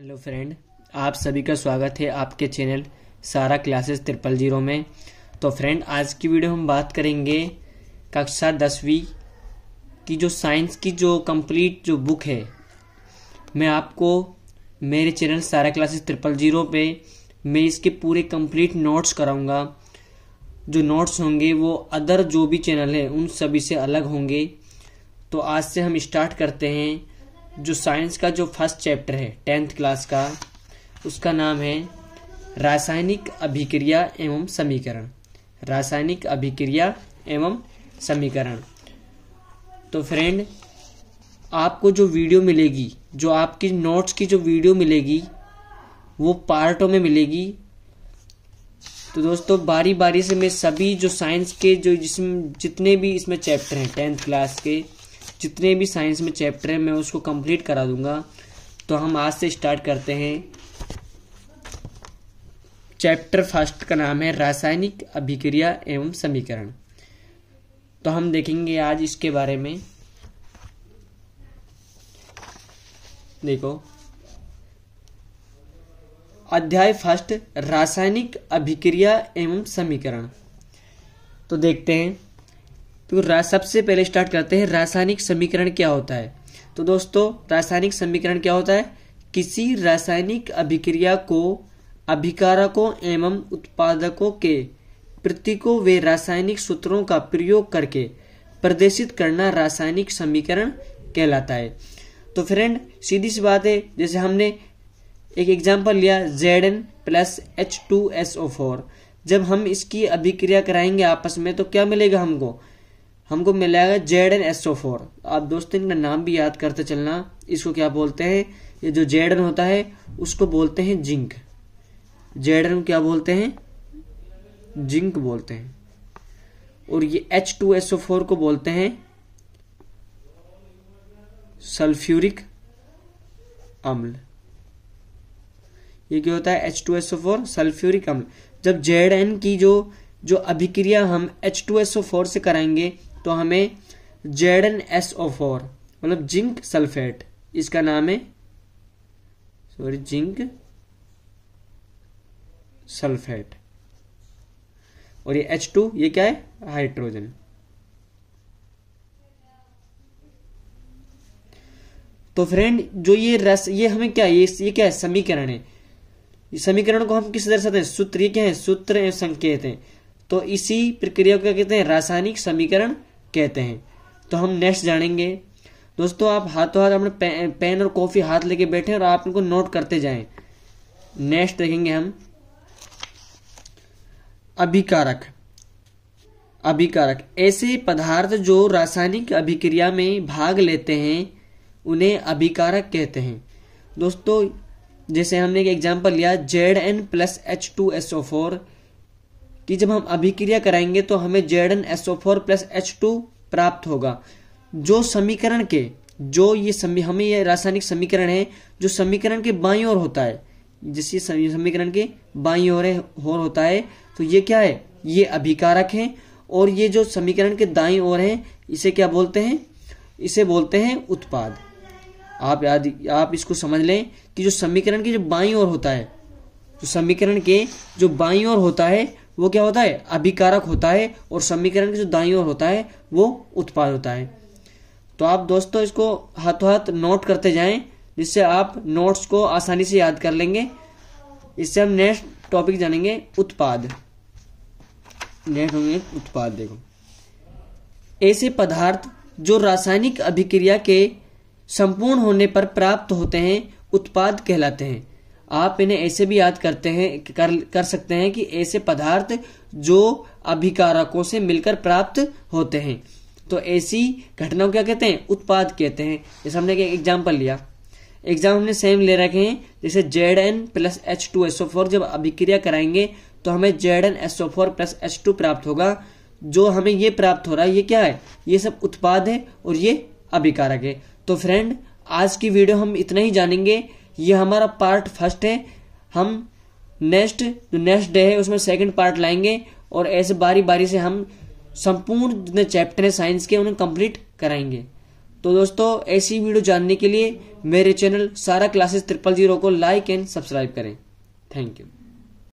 hello friend आप सभी का स्वागत है आपके चैनल सारा क्लासेस ट्रिपल जीरो में तो फ्रेंड आज की वीडियो हम बात करेंगे कक्षा दसवीं की जो साइंस की जो कंप्लीट जो बुक है मैं आपको मेरे चैनल सारा क्लासेस ट्रिपल जीरो पे मैं इसके पूरे कंप्लीट नोट्स कराऊंगा जो नोट्स होंगे वो अदर जो भी चैनल है उन सभी से अलग होंगे तो आज से हम स्टार्ट करते हैं जो साइंस का जो फर्स्ट चैप्टर है टेंथ क्लास का उसका नाम है रासायनिक अभिक्रिया एवं समीकरण रासायनिक अभिक्रिया एवं समीकरण तो फ्रेंड आपको जो वीडियो मिलेगी जो आपकी नोट्स की जो वीडियो मिलेगी वो पार्टों में मिलेगी तो दोस्तों बारी बारी से मैं सभी जो साइंस के जो जिसमें जितने भी इसमें चैप्टर हैं टेंथ क्लास के जितने भी साइंस में चैप्टर हैं मैं उसको कंप्लीट करा दूंगा तो हम आज से स्टार्ट करते हैं चैप्टर फर्स्ट का नाम है रासायनिक अभिक्रिया एवं समीकरण तो हम देखेंगे आज इसके बारे में देखो अध्याय फर्स्ट रासायनिक अभिक्रिया एवं समीकरण तो देखते हैं तो सबसे पहले स्टार्ट करते हैं रासायनिक समीकरण क्या होता है तो दोस्तों रासायनिक समीकरण क्या होता है किसी रासायनिक अभिक्रिया को अभिकारकों एवं उत्पादकों के प्रतीकों वे रासायनिक सूत्रों का प्रयोग करके प्रदर्शित करना रासायनिक समीकरण कहलाता है तो फ्रेंड सीधी सी बात है जैसे हमने एक एग्जाम्पल लिया Z N plus H two S O four जब हम इसकी अभिक्रिया कराएंगे आपस में तो क्या मिलेगा हमको हमको मिलेगा जेड एन फोर आप दोस्तों इनका नाम भी याद करते चलना इसको क्या बोलते हैं ये जो जेडन होता है उसको बोलते हैं जिंक जेडन को क्या बोलते हैं जिंक बोलते हैं और ये एच टू एसओ फोर को बोलते हैं सल्फ्यूरिक अम्ल ये क्या होता है H two SO four sulphuric अम्ल जब जेड एन की जो जो अभिक्रिया हम एच टू एसओ फोर से कराएंगे तो हमें Z N S O four मतलब जिंक सल्फेट इसका नाम है सॉरी जिंक सल्फेट और ये एच टू ये क्या है हाइड्रोजन तो फ्रेंड जो ये रस ये हमें क्या ये ये क्या है समीकरण है समीकरण को हम किस दर्शाते हैं सूत्र ये क्या है सूत्र एवं संकेत है तो इसी प्रक्रिया को क्या कहते हैं रासायनिक समीकरण कहते हैं तो हम नेक्स्ट जानेंगे दोस्तों आप हाथों हाथ अपने पेन और कॉफ़ी हाथ लेके बैठे और आप इनको नोट करते जाएं नेक्स्ट देखेंगे हम अभिकारक अभिकारक ऐसे पदार्थ जो रासायनिक अभिक्रिया में भाग लेते हैं उन्हें अभिकारक कहते हैं दोस्तों जैसे हमने एक एग्जाम्पल लिया Z N plus H two S O four कि जब हम अभिक्रिया कराएंगे तो हमें Z N SO four plus H two प्राप्त होगा जो समीकरण के जो ये समी, हमें ये रासायनिक समीकरण है जो समीकरण के बाई ओर होता है जिस समीकरण के बाई ओर हो होता है तो ये क्या है ये अभिकारक है और ये जो समीकरण के दाई ओर है इसे क्या बोलते हैं इसे बोलते हैं उत्पाद आप याद आप इसको समझ लें कि जो समीकरण के जो बाई ओर होता है जो समीकरण के जो बाई ओर होता है वो क्या होता है अभिकारक होता है और समीकरण के जो दाई ओर होता है वो उत्पाद होता है तो आप दोस्तों इसको हाथों हाथ नोट करते जाएं जिससे आप नोट्स को आसानी से याद कर लेंगे इससे हम नेक्स्ट टॉपिक जानेंगे उत्पाद नेक्स्ट होंगे उत्पाद देखो ऐसे पदार्थ जो रासायनिक अभिक्रिया के संपूर्ण होने पर प्राप्त होते हैं उत्पाद कहलाते हैं आप इन्हें ऐसे भी याद करते हैं कर कर सकते हैं कि ऐसे पदार्थ जो अभिकारकों से मिलकर प्राप्त होते हैं तो ऐसी घटनाओं को क्या कहते हैं उत्पाद कहते हैं जैसे हमने एक एग्जाम्पल लिया एग्जाम हमने सेम ले रखे हैं जैसे Z N plus H two SO four जब अभिक्रिया कराएंगे तो हमें Z N SO four plus H two प्राप्त होगा जो हमें ये प्राप्त हो रहा है ये क्या है ये सब उत्पाद है और ये अभिकारक है तो फ्रेंड आज की वीडियो हम इतना ही जानेंगे ये हमारा पार्ट फर्स्ट है हम नेक्स्ट जो नेक्स्ट डे है उसमें सेकंड पार्ट लाएंगे और ऐसे बारी बारी से हम संपूर्ण जितने चैप्टर हैं साइंस के उन्हें कंप्लीट कराएंगे तो दोस्तों ऐसी वीडियो जानने के लिए मेरे चैनल सारा क्लासेस ट्रिपल जीरो को लाइक एंड सब्सक्राइब करें थैंक यू